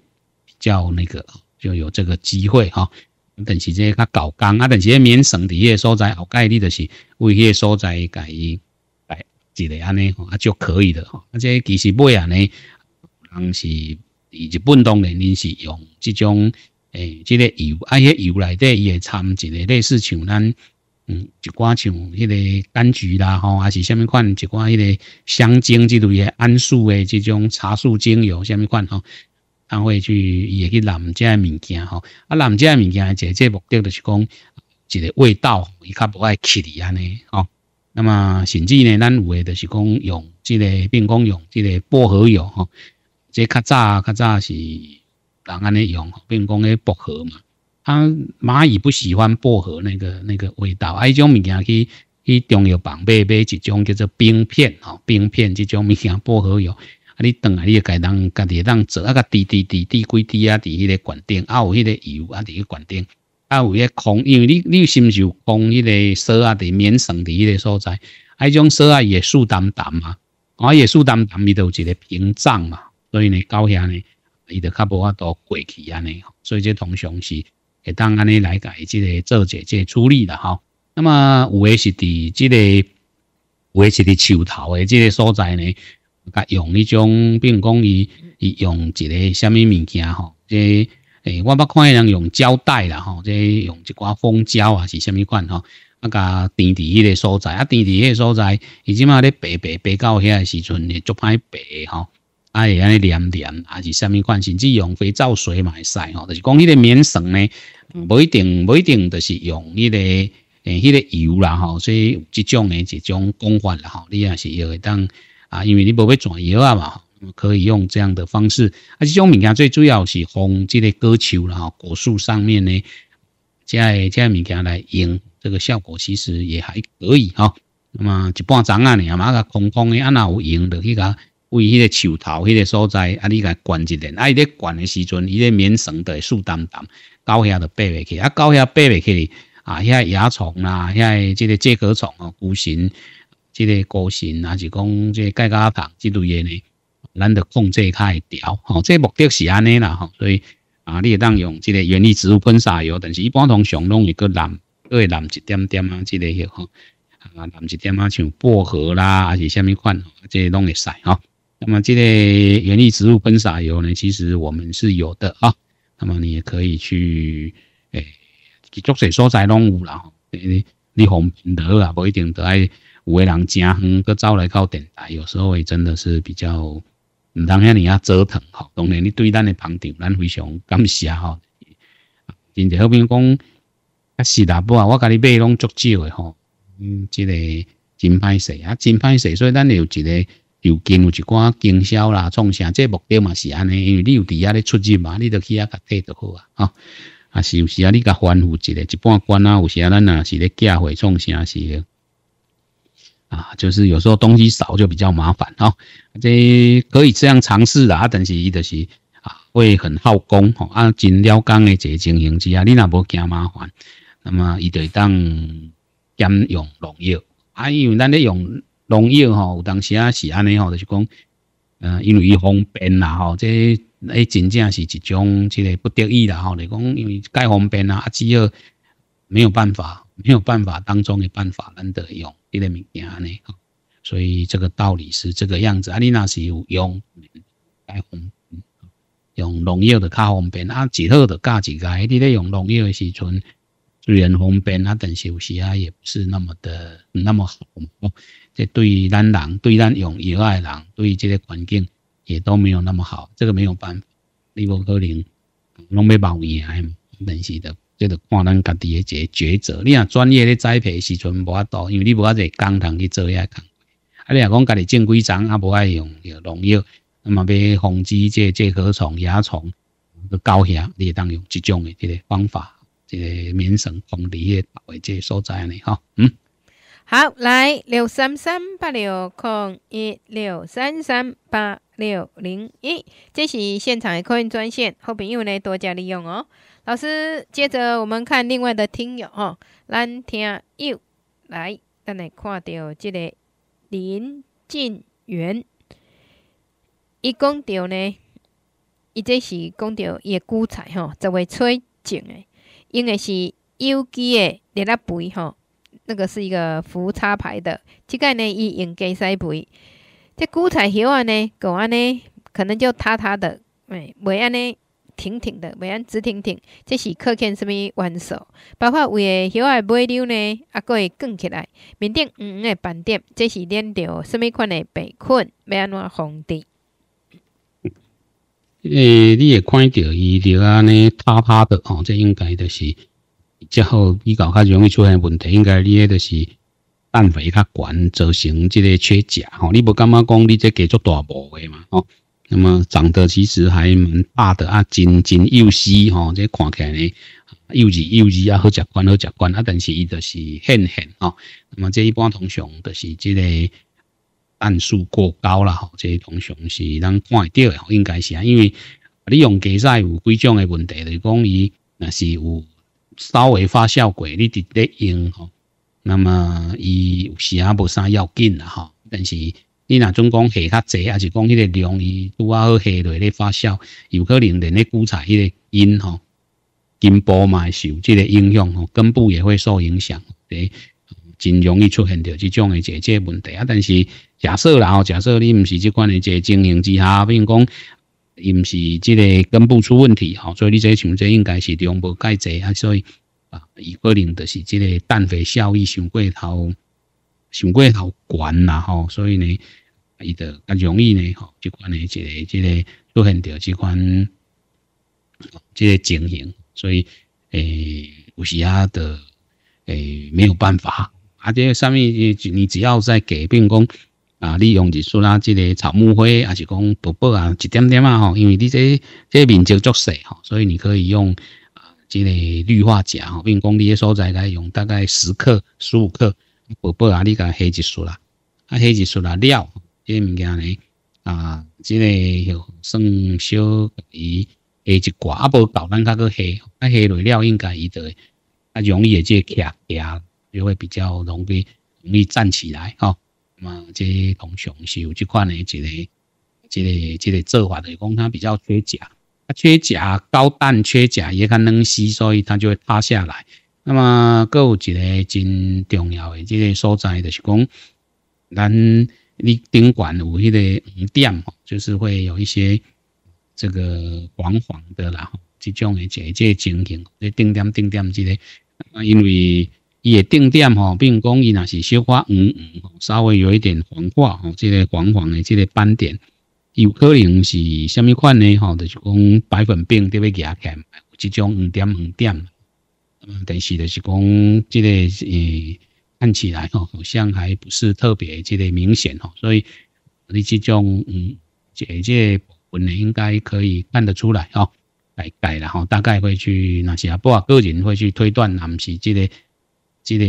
比较那个就有这个机会吼但是这个较厚工啊但是这个免生伫迄个所在后盖你著是为迄个所在改一个安尼吼啊就可以了吼啊这个其实买安尼有人是以及本当然人是用这种诶，这个油，啊，迄油内底伊会掺一个类似像咱，嗯，一寡像迄个柑橘啦，吼，还是虾米款，一寡迄个香精之类诶，桉树诶，这种茶树精油虾米款，吼，他会去伊会去南个物件，吼，啊，南个物件，即个目的就是讲，一个味道，伊较不爱气伊安尼，吼，那么甚至呢，咱有诶就是讲用，即个并讲用即个薄荷油，吼。即较早较早是人安尼用，比如讲个薄荷嘛，啊蚂蚁不喜欢薄荷那个那个味道。啊，伊种物件去去中药房买买一种叫做冰片吼，冰片这种物件薄荷油，啊你等下你个该当家己当做啊个滴滴滴滴几滴啊，伫迄个管顶，啊有迄个油啊滴个管顶，啊有迄个空，因为你你有是有放迄个蛇啊伫棉绳伫迄个所在，啊种蛇啊也树丹丹嘛，啊也树丹丹伊都有一个屏障嘛。所以呢，到遐呢，伊就较无法度过去安尼，所以这通常是会当安尼来改即个做一个处理啦吼。那么有诶是伫即个有诶是伫树头的即个所在呢，甲用迄种，比如讲伊伊用一个虾米物件吼，即诶，我捌看人用胶带啦吼，即用一挂蜂胶啊是虾米款吼？啊，佮垫迄个所在啊，垫迄个所在，伊即码咧白白白到遐时阵，会足歹白吼。啊，会安尼黏黏，还是虾米款，甚至用肥皂水嘛会使吼，就是讲迄个棉绳呢，无一定，无一定，就是用迄个诶，迄个油啦吼，所以这种诶，即种讲法啦吼，你也是会当啊，因为你无要全油啊嘛，可以用这样的方式。啊，这种物件最主要是烘即个果树啦吼，果树上面呢，即个即个物件来用，这个效果其实也还可以吼。那么一半丛啊呢，啊嘛个空空诶，啊那有用？就去个。为迄个树头迄个所在，啊，你甲灌一粒，啊，伊咧灌诶时阵，伊个免绳的竖澹澹，到遐都爬袂去，啊，到遐爬袂去啊，遐蚜虫啦，遐即个介壳虫哦，孤神，即个孤神啊，是讲即个介个糖之类诶呢，咱得控制较会调，吼，即个目的是安尼啦吼，所以啊，你当用即个园艺植物喷洒药，但是一般通常拢一个蓝，会淋一点点啊，即个许吼，啊，淋一点啊，像薄荷啦，还是虾米款，即个拢会使吼。那么这类园艺植物喷洒油呢，其实我们是有的啊。那么你也可以去，诶，捉水收载农作物，然后你防病得啊，不一定得爱有个人嗯，搁招来搞电台，有时候也真的是比较唔当然你啊折腾哈。当然，你对咱的旁顶，咱非常感谢哈。真就好比讲，啊是啦，不啊，我家你买拢足枝的吼，嗯，这个金牌蛇啊，金牌蛇，所以咱有一个。有兼有一寡经销啦，创啥？这目的嘛是安尼，因为你有底下咧出入嘛，你就去遐甲退就好啊。啊，啊，有时啊你甲欢呼一下，一半关啊，有时啊，咱呐是咧寄回创啥是？啊，就是有时候东西少就比较麻烦啊。这可以这样尝试啦，但是伊就是啊会很耗工吼。啊，真了讲的这经营之下，你若无惊麻烦，那么伊就当兼用农药，啊，因为咱咧用。农药吼，有当时啊是安尼吼，就是讲，嗯，因为伊方便啦吼，这诶真正是一种这个不得已啦吼。你讲因为太方便啦，啊，只要没有办法，没有办法当中的办法难得用，个物件呢。所以这个道理是这个样子。啊，你那是有用方便用农药的较方便啊，其他的加几个，你咧用农药时从虽然方便，啊是有时啊，也不是那么的那么好嘛。这对咱人，对咱用药的人，对这个环境也都没有那么好。这个没有办法，你无可能拢要包圆，还是的，这得看咱家己的个抉择。你若专业的栽培时阵无法度，因为你无法在工厂去做遐工。啊，你若讲家己正规种啊，无爱用农药，那么要防止这这害虫、蚜虫、高虾，你当用一种的这个方法，这个免生防治的到位这所在呢？哈，嗯。好，来六三三八六空一六三三八六零一，这是现场的客运专线，后朋友呢多加利用哦。老师，接着我们看另外的听友哦，蓝天又来，咱来看到这个林进元，伊讲到呢，伊这是讲到伊的韭菜吼，作为催情的，用的是有机的热六肥吼。那个是一个浮插牌的，即个呢，伊用鸡西肥，这韭菜叶案呢，狗安呢，可能就塌塌的，哎，袂安尼挺挺的，袂安直挺挺，这是可见什物弯素？包括有的叶案尾溜呢，啊可会卷起来，面顶黄黄的斑点，这是练着什物款的白菌，要安怎防治？诶，你会看到伊着安尼塌塌的哦，这应该就是。之后，比较较容易出现问题，应该你迄就是氮肥较悬，造成即个缺钾。哦，你无感觉讲，你即继续大步嘅嘛？哦，那么长得其实还蛮大的啊，真真幼细，哦，即看起来呢幼稚幼稚啊，好直惯好直惯啊，但是，伊就是很很吼。那么即一般通常就是即个氮素过高啦，吼，即通常是能快到的，应该是啊，因为你用鸡仔有几种的问题，就讲伊那是有。稍微发酵过，你直接用吼，那么伊有时啊无啥要紧啦吼。但是你若总讲下较济，还是讲迄个量伊拄啊好下落咧发酵，有可能连那韭菜迄个根吼根部埋受即个影响吼，根部也会受影响，诶，真容易出现着即种的这这问题啊。但是假设啦吼，假设你毋是即款诶这经营之下，比如讲。伊毋是即个根部出问题吼，所以你即想这应该是量无介济啊，所以啊，伊可能就是即个氮肥效益上过头，上过头悬啦吼，所以呢，伊就较容易呢吼，即款呢即个即个出现着即款即个情形，所以诶有时啊的诶没有办法，啊即上面你你只要在改变工。啊！利用一束啦，即个草木灰，还是讲薄薄啊，一点点啊，吼。因为你这这面积作小，吼，所以你可以用啊，即个氯化钾，吼，并讲你个所在该用大概十克、十五克薄薄啊，你甲下一束啦。啊，下一束啦料，即物件呢，啊，即个就算小伊下一寡啊，无搞咱较个下，啊，下落料应该伊会阿容易也即卡牙，就会比较容易容易站起来，吼。嘛，即常是有即款的一个、一个、一个做法的，是讲它比较缺钾，它缺钾、高氮缺钾，也较能吸，所以它就会塌下来。那么，搁有一个真重要的，即个所在，就是讲咱你顶管有一个红点，就是会有一些这个黄黄的，啦，后即种而即个情形，即定点、定点之个，因为。伊诶定点吼，并讲伊那是小可黄黄，稍微有一点黄化吼，即个黄黄的即个斑点，有可能是虾米款呢吼？就是讲白粉病特别加看，有即种黄点黄点。嗯，但是就是讲即个诶，看起来吼好像还不是特别即个明显吼，所以你即种嗯，即这部分呢应该可以看得出来吼，来改啦吼，大概会去哪些？不，个人会去推断，不是即个。即个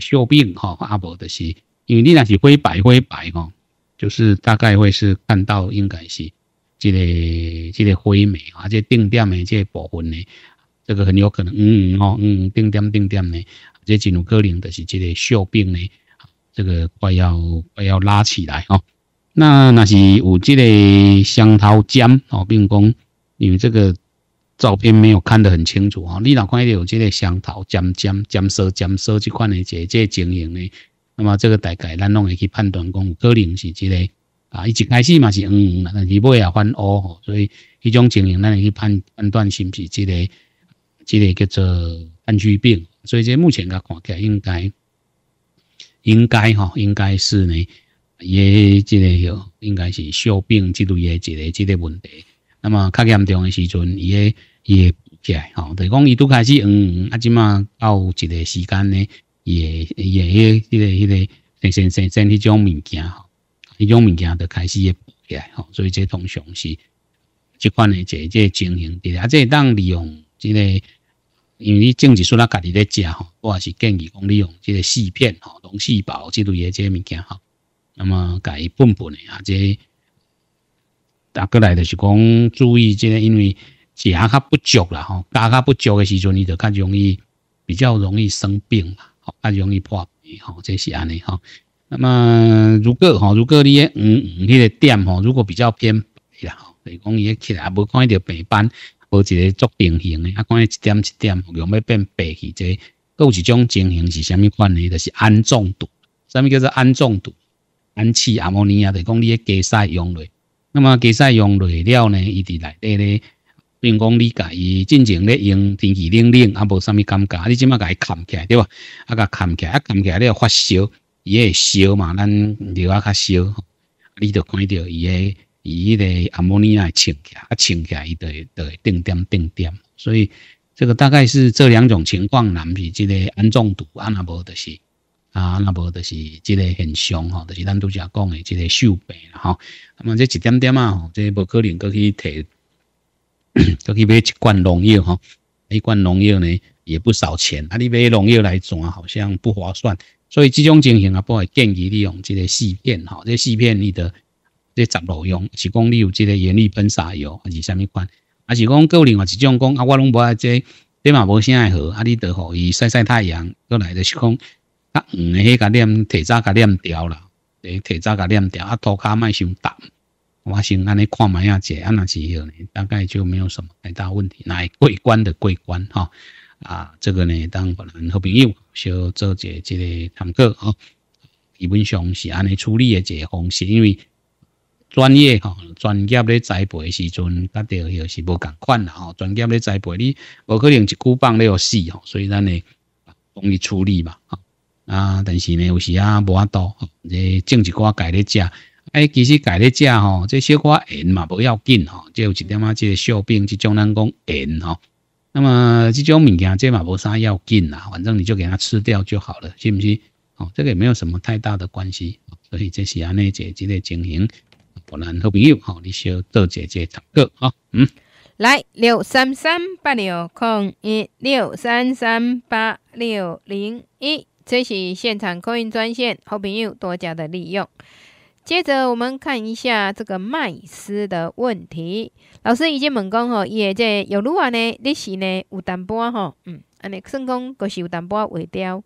锈病哈，阿伯的是，因为你那是灰白灰白哈，就是大概会是看到应该是这个这个灰霉啊，即定点的即部分呢，这个很有可能嗯嗯嗯定点定点呢，这真有可能的是这个锈病呢，这个快要快要拉起来哦。那那是有即个香桃尖哦，并公因为这个。照片没有看得很清楚啊，你哪看有这个香头尖尖尖色尖色这款的这这经营的，那么这个大概咱拢会去判断讲，可能是这个啊，一开始嘛是红红但是尾也翻乌吼，所以一种经营咱会去判判断是不是这个，这个叫做炭疽病，所以这目前个看起应该应该哈应该是呢，也这个应该是小病这类的这类这类问题。那么较严重的时阵，伊也伊补起来，吼，就讲伊都开始，嗯嗯，啊，即嘛到一个时间呢，也也迄个迄个新新新新迄种物件，吼，迄种物件都开始也补起来，吼，所以这通常是，即款呢，即这情形，而且这当利用即个，因为你种植出来家己咧食，吼，我也是建议讲你用即个细片，吼，龙细薄即类嘅即个物件，吼，那么家己拌拌嘅，啊即。打过来就是讲注意，即个因为加较不足啦吼，加较不足的时阵，伊就较容易比较容易生病啦，吼，较容易破皮吼，即是安尼吼。那么如果吼，如果你黄黄迄个点吼，如果比较偏白啦吼，所是讲伊起来无看到白斑，无一个足定型的，啊，看到一点一点容易变白起，即各有一种情形是虾米款呢？就是氨中毒，虾米叫做氨中毒？氨气、阿莫尼亚，就是讲你个加塞用落。那么其实用材料呢，伊伫内底咧，比如讲你家伊正常咧用，天气冷冷啊无啥物感觉，你即马甲伊盖起来对吧？啊甲盖起来啊盖起来咧发烧，伊会烧嘛？咱热啊较烧，你就看到伊个伊迄个阿摩尼亚升起来，啊升起来伊就就会定点定点。所以这个大概是这两种情况，难比即个氨中毒啊那无就是。啊，那无就是即个现象吼，就是咱拄则讲诶，即个手病啦吼。那么即一点点啊，即无可能过去摕，过 [coughs] 去买一罐农药吼，一罐农药呢也不少钱。啊，你买农药来种啊，好像不划算。所以即种情形啊，会建议利用即个细片吼，即细片你得，即杂罗用，是讲你有即个盐理喷洒药还是啥物款？还是讲有另外一种讲啊，我拢无即，起嘛无啥爱好。啊，你得予伊晒晒太阳，过来就是讲。黄的迄个链提早甲链掉啦，诶，铁渣个链掉啊，涂骹卖伤淡，我先安尼看卖啊，解，安那是许，大概就没有什么太大问题。来，桂冠的桂冠，哈，啊，这个呢，当本人和朋友小做解这个坦克，哈，基本上是安尼处理个方式，因为专业，哈，专业咧栽培时阵，大着又是无同款啦，吼。专业咧栽培，你无可能一股棒那个死，吼，所以咱呢容易处理嘛，哈。啊，但是呢，有时啊，无啊多，你种一寡家咧食。哎，其实家咧食吼，这小寡闲嘛，不要紧吼。这有一点啊，这小病即种人讲闲吼。那么这种物件，这嘛无啥要紧啦，反正你就给它吃掉就好了，是不是？哦，这个也没有什么太大的关系。所以这是安尼姐姐情形。本兰好朋友哈，你小做姐姐堂客哈。嗯，来六三三八六空一，六三三八六零一。这是现场空运专线，好朋友多加的利用。接着我们看一下这个麦斯的问题。老师已经问讲吼，伊的这有如啊呢？你是呢有淡仔吼，嗯，安尼算讲佫是有淡仔回调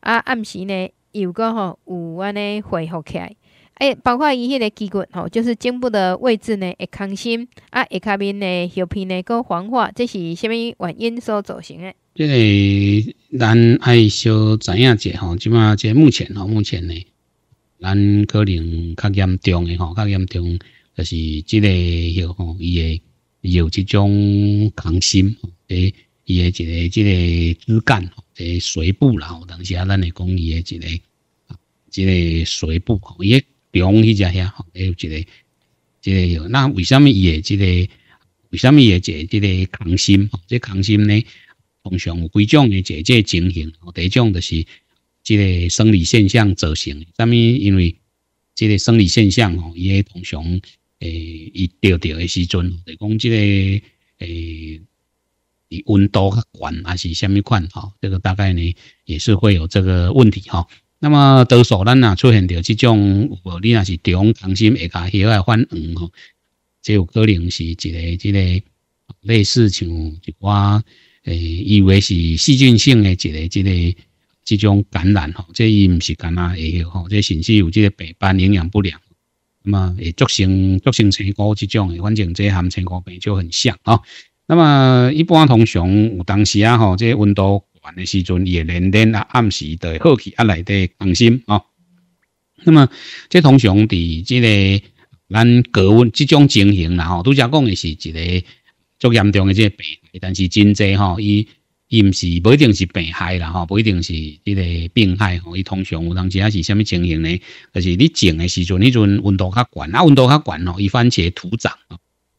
啊。暗时呢又个吼有安尼恢复起来，哎，包括伊迄个肌骨吼，就是肩部的位置呢会空心啊，下骹面呢小片呢佫黄化，这是虾物原因所造成的？即个咱爱小知影者吼？即马即目前吼，目前呢，咱可能较严重诶吼，较严重就是即个迄吼伊诶有即种抗心，诶伊诶一个即个枝干，诶水部啦吼，当下咱会讲伊诶一个即个水部吼，伊长迄只遐吼，会有一个即个有，那为什么伊诶即个？为什么伊诶即即个抗心吼？即抗心呢？通常有几种诶，这即情形。第一种就是即个生理现象造成诶。虾米？因为即个生理现象吼，伊通常诶，伊钓钓诶时阵，就讲即个诶，伊温度较悬，还是虾米款吼？这个大概呢，也是会有这个问题吼。那么，多数咱啊出现着即种，哦，你啊是中长心下加野外犯黄吼，有可能是一个即个类似像一寡。诶，以为是细菌性的一个、一个、这种感染吼，这伊唔是干吗？会有吼，这甚至有这个白斑、营养不良，那么会造成造成青光这种，反正这含青果病就很像啊。那么一般通常有当时啊，吼，这温度悬的时阵，也连连啊，暗时会好去啊来得更新啊。那么这通常伫这个咱高温这种情形啦，吼，都则讲的是一个足严重的这个病。但是真侪吼，伊伊毋是不一定是病害啦吼，不一定是即个病害吼，伊通常有当时还是虾米情形呢？就是你种的时阵，迄阵温度较悬，啊温度较悬吼，伊番茄土长。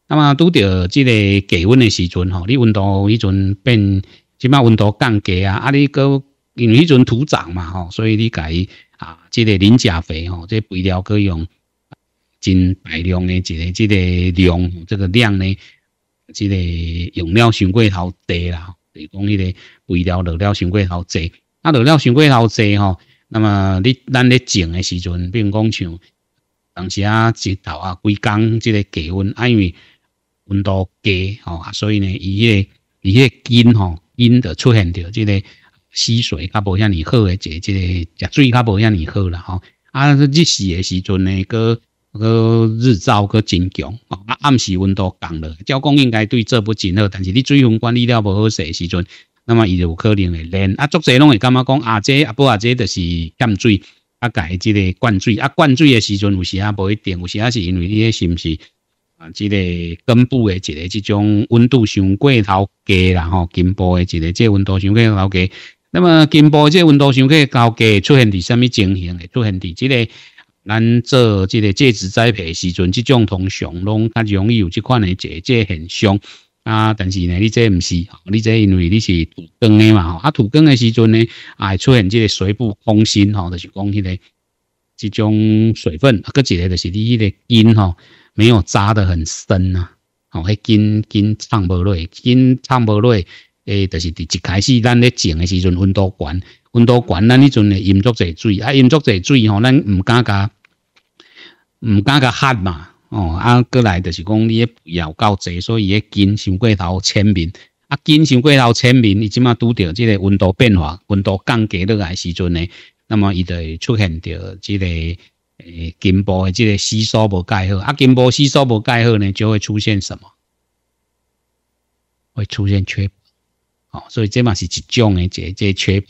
那么拄到即个低温的时阵吼，你温度迄阵变，即码温度降低啊，啊你个因为迄阵土长嘛吼，所以你改啊即个磷钾肥吼，即肥料可以用真大量的一个即个量，这个量呢？即个用料上过头低啦，就讲迄个肥料、农药上过头侪。啊，农药上过头侪吼，那么你咱咧种诶时阵，比如讲像当时啊，一头啊，规工即个低温，啊，因为温度低吼，所以呢，伊迄、个伊迄个根吼，根就出现着即个吸水较无遐尼好诶，即即个食水较无遐尼好啦吼。啊，是热时诶时阵呢，个。个日照个真强，啊，暗时温度降了，照讲应该对这不真好，但是你水分管理了无好时，时阵，那么伊就可能会冷啊，作者拢会感觉讲？阿这阿婆、阿这就是欠水，啊，改即个灌水，啊，灌水的时阵有时啊无一定，有时啊是因为你个是不是啊，即个根部诶一个即种温度上过头低然后根部诶一个即温度上过头低。那么根部即温度上过高低出现伫虾米情形？诶，出现伫即个。咱做这个介质栽培时阵，这种通常拢较容易有这款的结节很凶啊。但是呢，你这毋是，你这因为你是土耕的嘛吼。啊，土耕的时阵呢，会出现这个水部空心吼，就是讲迄个即种水分啊，个一个就是你迄个根吼没有扎得很深啊，迄根根长不落，根长不落，诶，就是伫一开始咱咧种的时阵温度悬，温度悬，咱迄阵会阴足侪水啊，阴足侪水吼，咱唔敢加。毋敢个汗嘛，哦，啊，过来就是讲，你咧油够济，所以咧筋上过头，前面啊筋上过头，前面你即满拄着即个温度变化，温度降低落来时阵呢，那么伊就会出现着即个诶筋部的即个吸收无盖好，啊，筋部吸收无盖好呢，就会出现什么？会出现缺，哦，所以即嘛是一种诶，这即缺，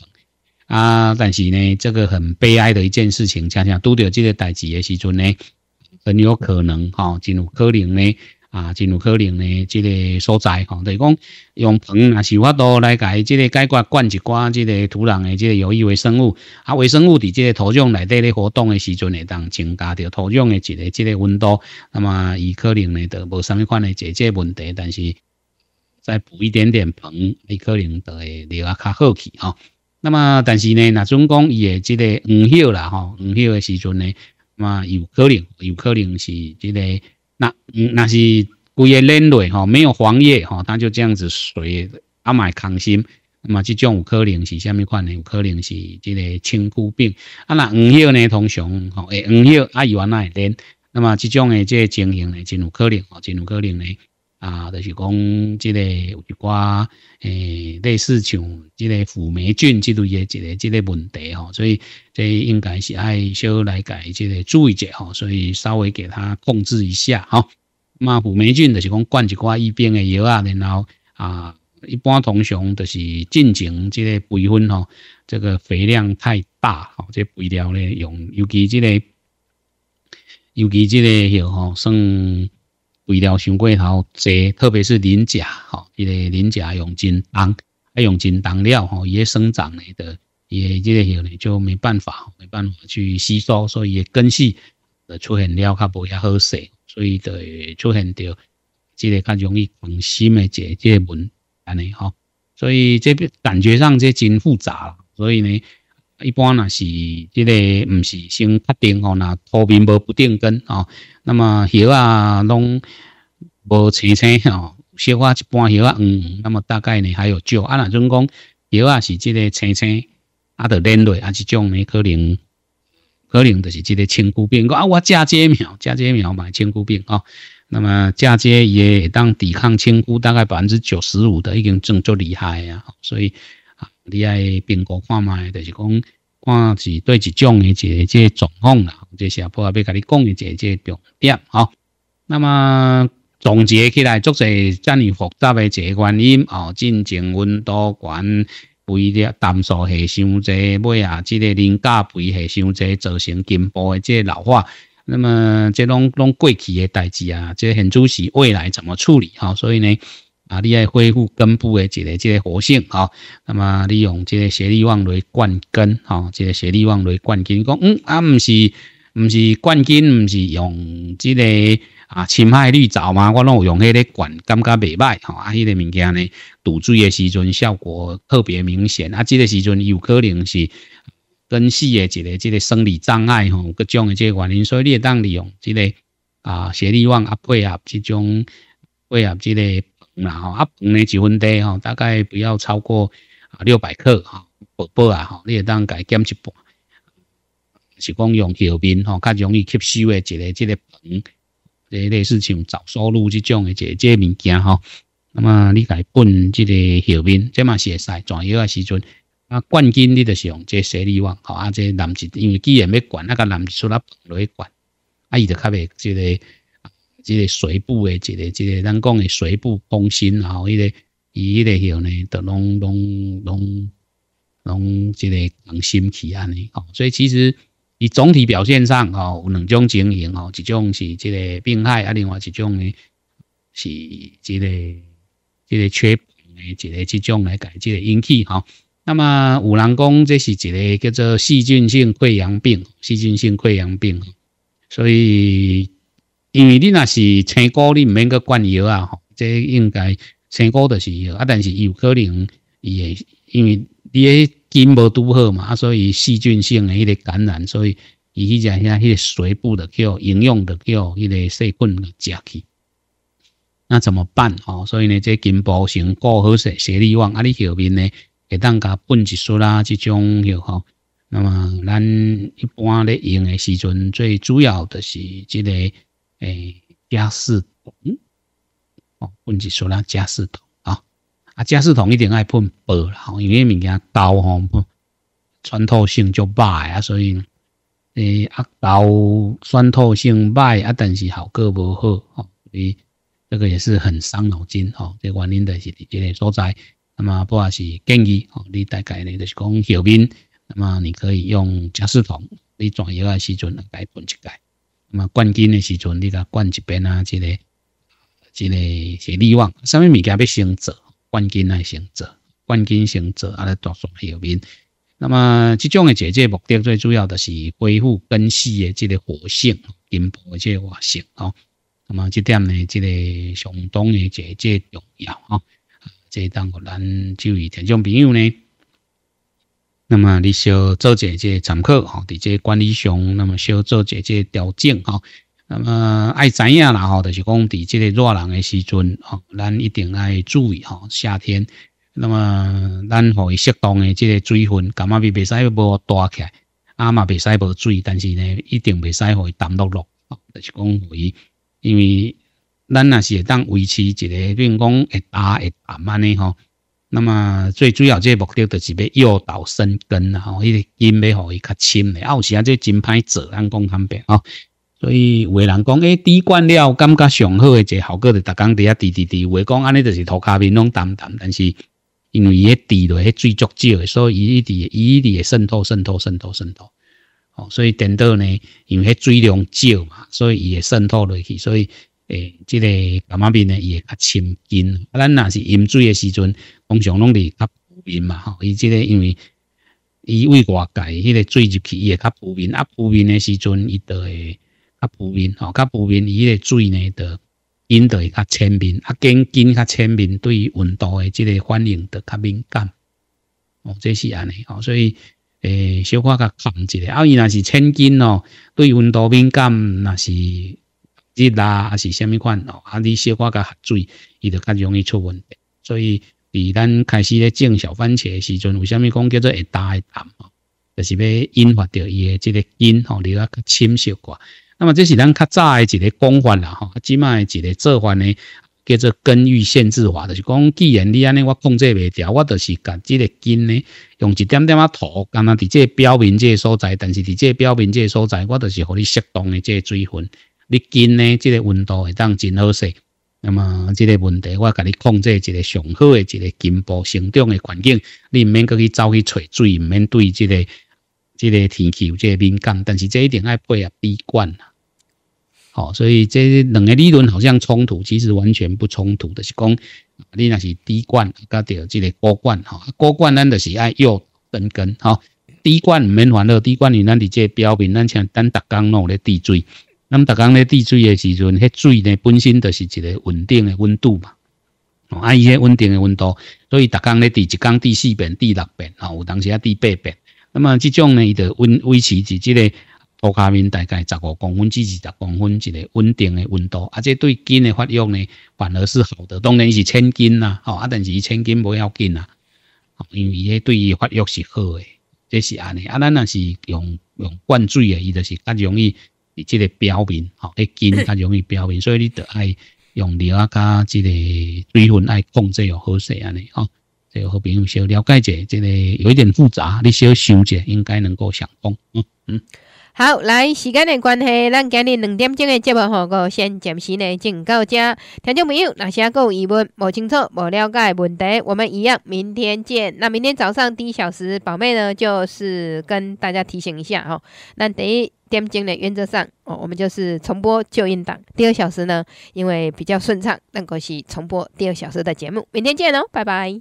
啊，但是呢，这个很悲哀的一件事情，恰恰拄到即个代志诶时阵呢。很有可能，哈，进入可能呢，啊，进入可能呢，这个所在，哈，就是讲用硼啊，法多来解，这个解决灌一寡，这个土壤的这个有益微生物，啊，微生物在这个土壤内底咧活动的时阵，会当增加着土壤的这个这个温度，那么伊可能呢，都无啥么款的解决问题，但是再补一点点硼，有可能都会留啊较好起，哈，那么但是呢，那总讲伊的这个黄叶啦，哈，黄叶的时阵呢？嘛有可能，有可能是这个，那那是规个嫩蕊哈，没有黄叶哈，它就这样子水阿买空心。那么这种有可能是虾米款呢？有可能是这个青枯病。啊那黄叶呢？通常吼，诶黄叶啊，伊原来连，那么这种诶，这情形呢，真有可能哦，真有可能呢。啊，就是讲这有一寡诶，这类似像这个腐霉菌这类嘢，这个这个问题吼，所以这应该是要小来改，这个注意一下吼，所以稍微给它控制一下吼。那腐霉菌就是讲灌一寡一边嘅药啊，然后啊，一般通常就是进行这个培分吼，这个肥料太大吼，这肥料咧用，尤其这个，尤其这个药吼算肥料伤过头多，特别是磷钾，吼，一个磷钾用金浓，还用金当料，吼，伊个生长的，伊个这个就没办法，没办法去吸收，所以根系的出现了较不遐好势，所以就出现到这个较容易黄心的这这纹安尼吼，所以这边感觉上这真复杂了，所以呢。一般呢是即个不是先确定吼，那土面无不定根哦，那么叶啊拢无青青哦，小花一般叶啊黄，那么大概呢还有蕉啊，那准讲叶啊是即个青青，啊得连蕊啊这种呢可能可能就是这个青枯病，啊，我嫁接苗嫁接苗买青枯病啊，那么嫁接也当抵抗青枯大概百分之九十五的已经真足厉害啊。所以。你爱评估看卖，就是讲看是对一种的个这状况啦。这些破啊，要甲你讲的这这重点哈。那么总结起来，足侪尔复杂的这原因哦，真前温度管肥热、淡素系伤侪，尾啊，即个廉价肥系伤侪造成筋部的个老化。那么即拢拢过去诶代志啊，即现主是未来怎么处理吼。所以呢？啊！你爱恢复根部的一个这个活性哈。那么利用这个雪利旺来灌根哈，这个雪利旺来灌根，讲嗯啊，毋是毋是灌根，毋是用这个啊，青海绿藻嘛，我拢有用迄个灌，感觉袂歹哈。啊，迄个物件呢，堵水的时阵效果特别明显。啊，这个时阵有可能是根系的一个这个生理障碍吼，各种的这因，所以你也当利用这个啊，雪利旺啊配合这种配合这个。然后啊，糖呢一分低吼，大概不要超过啊六百克哈。宝宝啊，吼你也当改减一半，是讲用后面吼较容易吸收的一个、一个糖，一个似像早摄入这种的这这物件吼。那么你改拌这个后面，这嘛是会使，转药的时阵啊，冠军你是用这食力王，吼啊，这男子因为既然要灌那个男子输落去灌，啊，伊就较袂这个。即个水步诶，即个即个咱讲诶，水步攻心，然后伊个伊迄个样咧，都拢拢拢拢即个养心气安尼。吼，所以其实伊总体表现上，吼有两种情形，吼一种是即个病害，啊，另外一种咧是即个即个缺，诶，即个即种来改即个阴气，吼。那么有人讲，这是一个叫做细菌性溃疡病，细菌性溃疡病，所以。因为你那是青你里免个灌药啊，吼，这应该青膏就是药啊，但是有可能伊会因为你诶筋无拄好嘛，啊，所以细菌性诶迄个感染，所以伊去讲遐迄个局部的叫应用的叫迄个血管食去，那怎么办？哦，所以呢，这筋膜性过好血血力旺啊，你后面呢会当家笨技术啦，这种有吼。那么咱一般咧用诶时阵，最主要的是即个。诶，加湿桶哦，问起数量加湿桶啊，啊加湿桶一定爱喷薄啦，因为物件高吼，穿透性就歹啊，所以诶压刀穿透性歹啊，但是效果无好哦，以这个也是很伤脑筋哦，这原因就是伫这个所在，那么我也是建议哦，你大概呢就是讲后面，那么你可以用加湿桶，你转业啊时阵来改喷一改。那么冠军的时阵，你讲冠军边啊，这个、这个是力旺，上面物件要先做，冠军来先做，冠军先做，啊咧大刷后面。那么这种的解决目的，最主要的是恢复根系的这个活性，根部的这个活性哦。那么这点呢，这个相当的解决重要啊。这当我咱就以听众朋友呢。那么，你要做一即参考吼，伫即管理上，那么要做一即调整吼。那么爱知影啦吼，就是讲伫即热人嘅时阵吼，咱一定爱注意吼，夏天。那么咱可以适当这即水分，感觉嘛袂使无带起，来，阿嘛袂使无注意，但是呢，一定袂使会漉落落。就是讲，因为咱也是会当维持一个比如讲会大，会慢慢呢吼。那么最主要，这目的就是要诱导生根啊！吼，伊根要互伊较深嘞。有时啊，这真歹做，俺讲坦白啊。所以有人讲，哎，滴灌了，感觉上好诶，个效果就逐工伫遐滴滴滴。话讲安尼，就是涂骹面拢澹澹，但是因为伊滴落去水足少，所以伊滴伊滴会渗透渗透渗透渗透。哦，所以等到呢，因为水量少嘛，所以伊会渗透落去，所以。诶，这个感冒病呢伊会较深近。啊，咱若是饮水诶时阵，通常拢是较浮面嘛，吼。伊这个因为伊胃外界迄个水入去伊会较浮面。啊，浮面诶时阵，伊都会较浮面，吼，较浮面，伊迄个水呢都饮会较亲面。啊，筋筋较亲面，对于温度诶即个反应得较敏感。哦，这是安尼，哦，所以诶，小可较看一个。啊，伊若是千斤哦，对温度敏感若是。日啦，还是什么款哦？啊，你少寡喝水，伊就较容易出问题。所以，离咱开始咧种小番茄时阵，为虾米讲叫做会大会淡哦？就是要引发着伊诶即个根吼，离啊较浅寡。那么，这是咱较早诶一个讲法啦吼。即码个一个做法呢，叫做根域限制法，就是讲，既然你安尼我控制未调，我就是把即个根呢，用一点点啊土，干呐，伫这表面这个所在，但是伫这表面这个所在，我就是给你适当个这水分。你近呢，这个温度会当真好势。那么，这个问题，我甲你控制一个上好的一个进部生长的环境。你毋免去走去找水，毋免对这个这个天气有这个敏感。但是，这一定爱配合滴灌啦。好，所以这两个理论好像冲突，其实完全不冲突。就是讲，你那是滴灌加着这个高灌哈。高灌咱就是爱要根根哈。滴灌毋免烦恼，滴灌你咱伫即表面，咱像咱大缸内有咧滴水。那么打刚咧滴水的时阵，迄水呢本身就是一个稳定的温度嘛，啊，以迄稳定的温度，所以打刚咧滴一刚滴四遍、滴六遍，有当时啊滴八遍。那么这种呢，伊就维维持是这个土卡面大概十五公分至二十公分一个稳定的温度，啊，这对根的发育呢反而是好的。当然是千斤啦，吼，啊，但是千斤不要紧啊，因为伊对于发育是好的，这是安尼。啊，咱那是用用灌水的，伊就是较容易。你这个表面，吼，你筋较容易表面，所以你得爱用料啊，加这个水分爱控制哦，好势安尼，吼，个好朋友小了解一下，这个有一点复杂，你小想下，应该能够想通，嗯嗯。好，来，时间的关系，咱今日两点钟的节目，吼，我先暂时呢，进到家，听众朋友，哪些有疑问、不清楚、不了解问题，我们一样，明天见。那明天早上第一小时，宝贝呢，就是跟大家提醒一下，吼，那第一。点睛的原则上，哦，我们就是重播旧音档。第二小时呢，因为比较顺畅，那可惜重播第二小时的节目，明天见喽，拜拜。